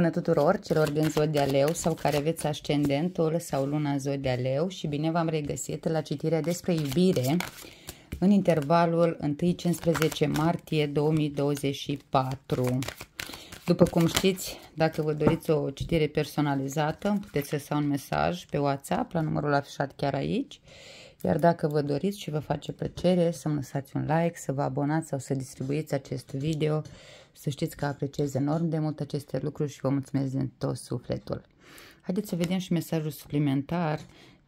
Bună tuturor celor din Zodia Leu sau care aveți ascendentul sau luna Zodia Leu și bine v-am regăsit la citirea despre iubire în intervalul 1-15 martie 2024. După cum știți, dacă vă doriți o citire personalizată, puteți lăsa un mesaj pe WhatsApp la numărul afișat chiar aici. Iar dacă vă doriți și vă face plăcere să-mi lăsați un like, să vă abonați sau să distribuiți acest video să știți că apreciez enorm de mult aceste lucruri și vă mulțumesc din tot sufletul. Haideți să vedem și mesajul suplimentar.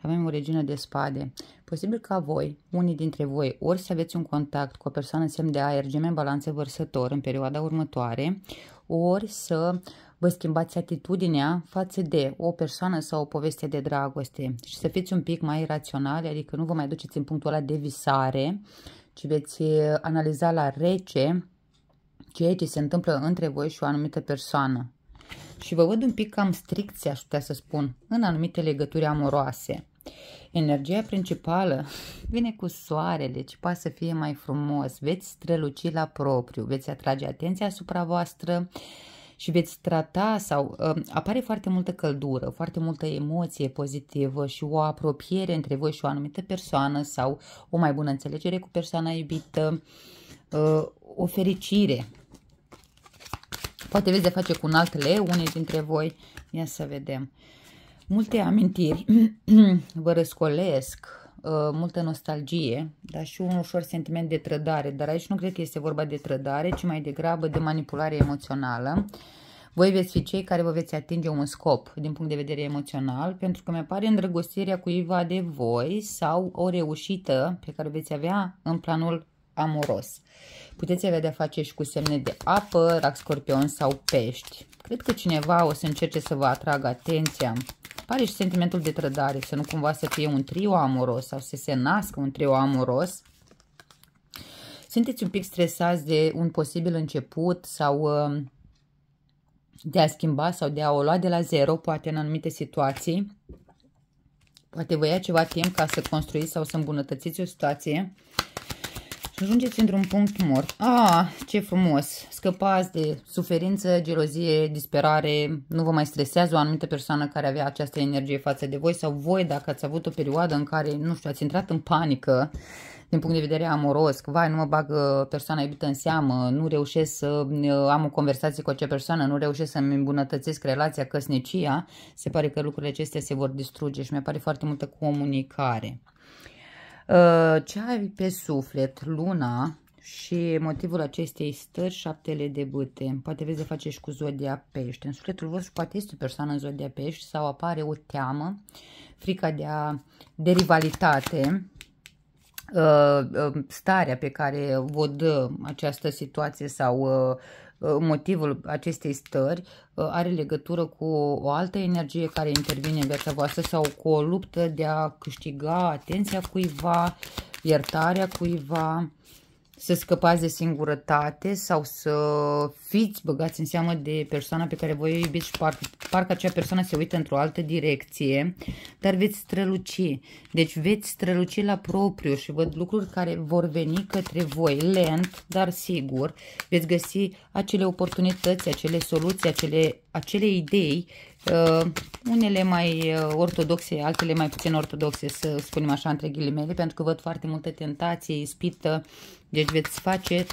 Avem o regină de spade. Posibil ca voi, unii dintre voi, ori să aveți un contact cu o persoană în semn de aer, gemen, balanță, vărsător în perioada următoare, ori să vă schimbați atitudinea față de o persoană sau o poveste de dragoste și să fiți un pic mai raționali, adică nu vă mai duceți în punctul ăla de visare, ci veți eh, analiza la rece ceea ce se întâmplă între voi și o anumită persoană. Și vă văd un pic cam stricți, aș putea să spun, în anumite legături amoroase. Energia principală vine cu soarele, deci ce poate să fie mai frumos. Veți străluci la propriu, veți atrage atenția asupra voastră și veți trata sau uh, apare foarte multă căldură, foarte multă emoție pozitivă și o apropiere între voi și o anumită persoană sau o mai bună înțelegere cu persoana iubită, uh, o fericire Poate veți de face cu un alt leu, unii dintre voi. Ia să vedem. Multe amintiri vă răscolesc, uh, multă nostalgie, dar și un ușor sentiment de trădare. Dar aici nu cred că este vorba de trădare, ci mai degrabă de manipulare emoțională. Voi veți fi cei care vă veți atinge un scop din punct de vedere emoțional, pentru că mi-apare îndrăgostirea cuiva de voi sau o reușită pe care o veți avea în planul amoros. Puteți avea de-a face și cu semne de apă, rac, scorpion sau pești. Cred că cineva o să încerce să vă atragă atenția. Pare și sentimentul de trădare, să nu cumva să fie un trio amoros sau să se nască un trio amoros. Sunteți un pic stresați de un posibil început sau uh, de a schimba sau de a o lua de la zero, poate în anumite situații. Poate vă ia ceva timp ca să construiți sau să îmbunătățiți o situație Ajungeți într-un punct mort. Ah, ce frumos! Scăpați de suferință, gelozie, disperare, nu vă mai stresează o anumită persoană care avea această energie față de voi sau voi dacă ați avut o perioadă în care, nu știu, ați intrat în panică din punct de vedere amoros, că vai, nu mă bag persoana iubită în seamă, nu reușesc să uh, am o conversație cu acea persoană, nu reușesc să-mi îmbunătățesc relația, căsnicia, se pare că lucrurile acestea se vor distruge și mi-apare foarte multă comunicare. Uh, ce ai pe suflet? Luna și motivul acestei stări, șaptele de bâte. Poate vezi de face și cu zodia pești. În sufletul vostru poate este o persoană în zodia pești sau apare o teamă, frica de, a, de rivalitate, uh, uh, starea pe care vă dă această situație sau Uh, motivul acestei stări uh, are legătură cu o altă energie care intervine în viața voastră sau cu o luptă de a câștiga atenția cuiva, iertarea cuiva, să scăpați de singurătate sau să fiți băgați în seamă de persoana pe care voi o iubiți și parcă, parcă acea persoană se uită într-o altă direcție, dar veți străluci. Deci veți străluci la propriu și văd lucruri care vor veni către voi lent, dar sigur. Veți găsi acele oportunități, acele soluții, acele, acele idei Uh, unele mai uh, ortodoxe, altele mai puțin ortodoxe, să spunem așa, între ghilimele, pentru că văd foarte multă tentație, ispită, deci veți face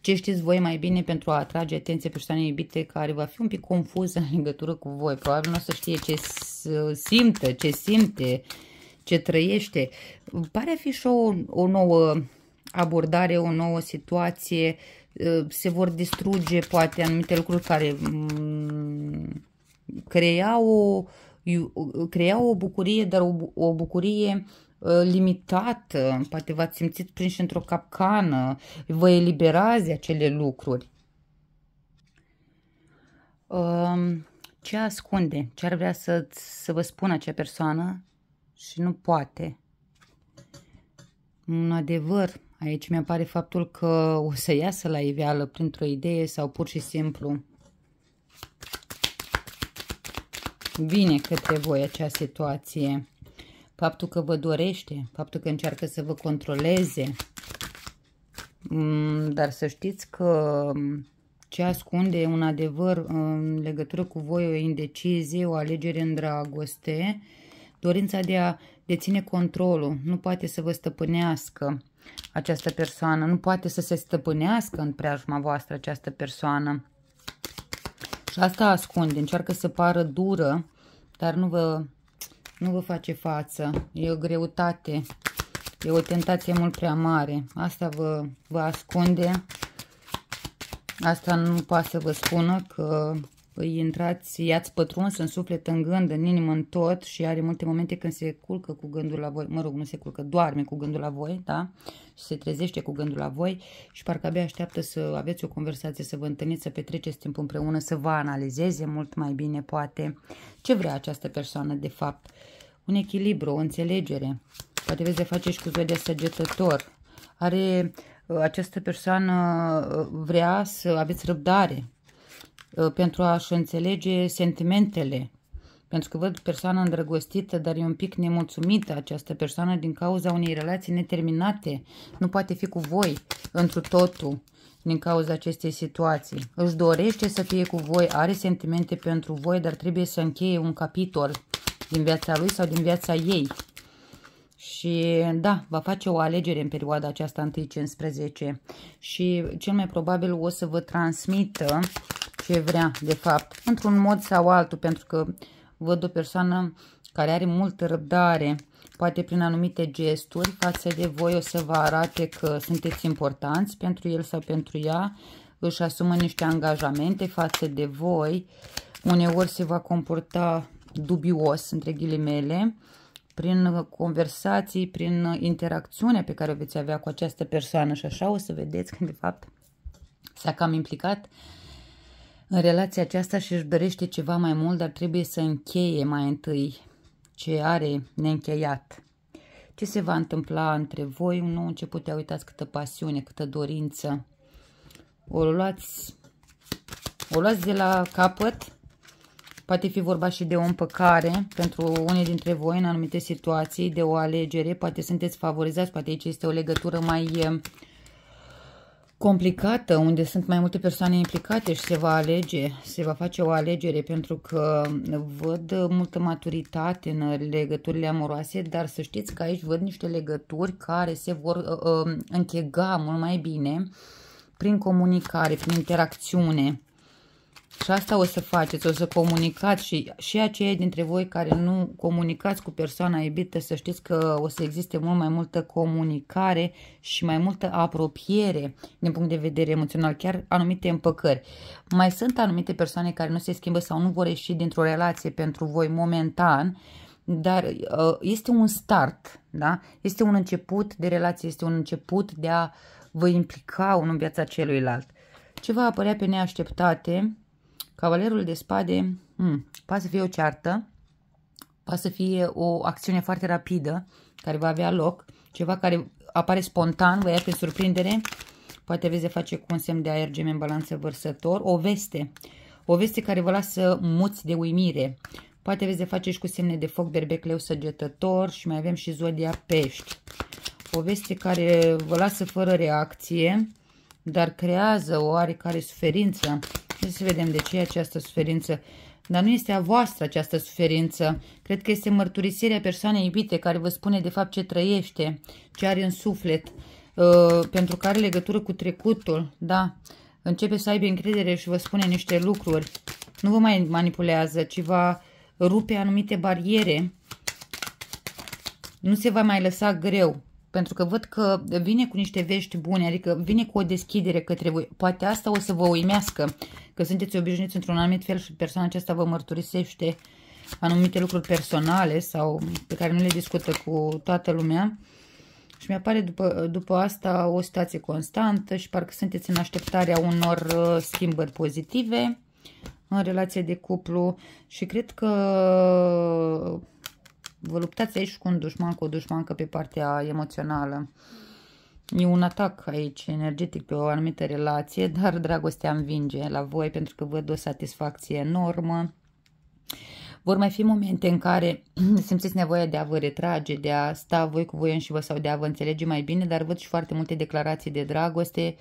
ce știți voi mai bine pentru a atrage atenție persoanei iubite care va fi un pic confuză în legătură cu voi. Probabil nu o să știe ce simtă, ce simte, ce trăiește. Pare a fi și o, o nouă abordare, o nouă situație, uh, se vor distruge poate anumite lucruri care mm, crea o, crea o bucurie, dar o, o bucurie ă, limitată, poate v-ați simțit prins într-o capcană, vă eliberați acele lucruri. Ce ascunde? Ce ar vrea să, să vă spună acea persoană și nu poate? Un adevăr, aici mi apare faptul că o să iasă la iveală printr-o idee sau pur și simplu vine către voi acea situație. Faptul că vă dorește, faptul că încearcă să vă controleze. Mm, dar să știți că ce ascunde un adevăr în legătură cu voi, o indecizie, o alegere în dragoste, dorința de a deține controlul, nu poate să vă stăpânească această persoană, nu poate să se stăpânească în preajma voastră această persoană. Și asta ascunde, încearcă să pară dură, dar nu vă, nu vă face față. E o greutate, e o tentație mult prea mare. Asta vă, vă ascunde. Asta nu poate să vă spună că intrați, i-ați pătruns în suflet, în gând, în inimă, în tot și are multe momente când se culcă cu gândul la voi, mă rog, nu se culcă, doarme cu gândul la voi, da? Și se trezește cu gândul la voi și parcă abia așteaptă să aveți o conversație, să vă întâlniți, să petreceți timp împreună, să vă analizeze mult mai bine, poate, ce vrea această persoană, de fapt. Un echilibru, o înțelegere. Poate vezi de face și cu zodia săgetător. Are ă, această persoană ă, vrea să aveți răbdare, Uh, pentru a-și înțelege sentimentele. Pentru că văd persoana îndrăgostită, dar e un pic nemulțumită această persoană din cauza unei relații neterminate. Nu poate fi cu voi întru totul din cauza acestei situații. Își dorește să fie cu voi, are sentimente pentru voi, dar trebuie să încheie un capitol din viața lui sau din viața ei. Și da, va face o alegere în perioada aceasta 1-15 și cel mai probabil o să vă transmită ce vrea, de fapt, într-un mod sau altul, pentru că văd o persoană care are multă răbdare, poate prin anumite gesturi față de voi o să vă arate că sunteți importanți pentru el sau pentru ea, își asumă niște angajamente față de voi, uneori se va comporta dubios, între ghilimele, prin conversații, prin interacțiunea pe care o veți avea cu această persoană și așa o să vedeți că de fapt s-a cam implicat în relația aceasta și își dorește ceva mai mult, dar trebuie să încheie mai întâi ce are neîncheiat. Ce se va întâmpla între voi? Un nou început, ia uitați câtă pasiune, câtă dorință. O luați, o luați de la capăt. Poate fi vorba și de o împăcare pentru unii dintre voi în anumite situații, de o alegere. Poate sunteți favorizați, poate aici este o legătură mai complicată, unde sunt mai multe persoane implicate și se va alege, se va face o alegere pentru că văd multă maturitate în legăturile amoroase, dar să știți că aici văd niște legături care se vor uh, uh închega mult mai bine prin comunicare, prin interacțiune. Și asta o să faceți, o să comunicați și, și aceia dintre voi care nu comunicați cu persoana iubită, să știți că o să existe mult mai multă comunicare și mai multă apropiere din punct de vedere emoțional, chiar anumite împăcări. Mai sunt anumite persoane care nu se schimbă sau nu vor ieși dintr-o relație pentru voi momentan, dar uh, este un start, da? este un început de relație, este un început de a vă implica unul în viața celuilalt. Ce va apărea pe neașteptate Cavalerul de spade hmm, poate să fie o ceartă, poate să fie o acțiune foarte rapidă care va avea loc, ceva care apare spontan, vă ia pe surprindere, poate aveți de face cu un semn de aer gemen balanță vărsător, o veste, o veste care vă lasă muți de uimire, poate aveți de face și cu semne de foc, berbec leu săgetător și mai avem și zodia pești. O veste care vă lasă fără reacție, dar creează o oarecare suferință Trebuie să vedem de ce e această suferință. Dar nu este a voastră această suferință. Cred că este mărturisirea persoanei iubite care vă spune de fapt ce trăiește, ce are în suflet, uh, pentru că are legătură cu trecutul. Da, începe să aibă încredere și vă spune niște lucruri. Nu vă mai manipulează, ci va rupe anumite bariere. Nu se va mai lăsa greu pentru că văd că vine cu niște vești bune, adică vine cu o deschidere către voi. Poate asta o să vă uimească, că sunteți obișnuiți într-un anumit fel și persoana aceasta vă mărturisește anumite lucruri personale sau pe care nu le discută cu toată lumea. Și mi-apare după, după asta o situație constantă și parcă sunteți în așteptarea unor uh, schimbări pozitive în relație de cuplu și cred că uh, vă luptați aici cu un dușman, cu o dușmancă pe partea emoțională e un atac aici energetic pe o anumită relație, dar dragostea învinge la voi pentru că văd o satisfacție enormă. Vor mai fi momente în care simțiți nevoia de a vă retrage, de a sta voi cu voi înși vă sau de a vă înțelege mai bine, dar văd și foarte multe declarații de dragoste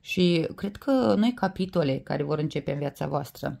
și cred că noi capitole care vor începe în viața voastră.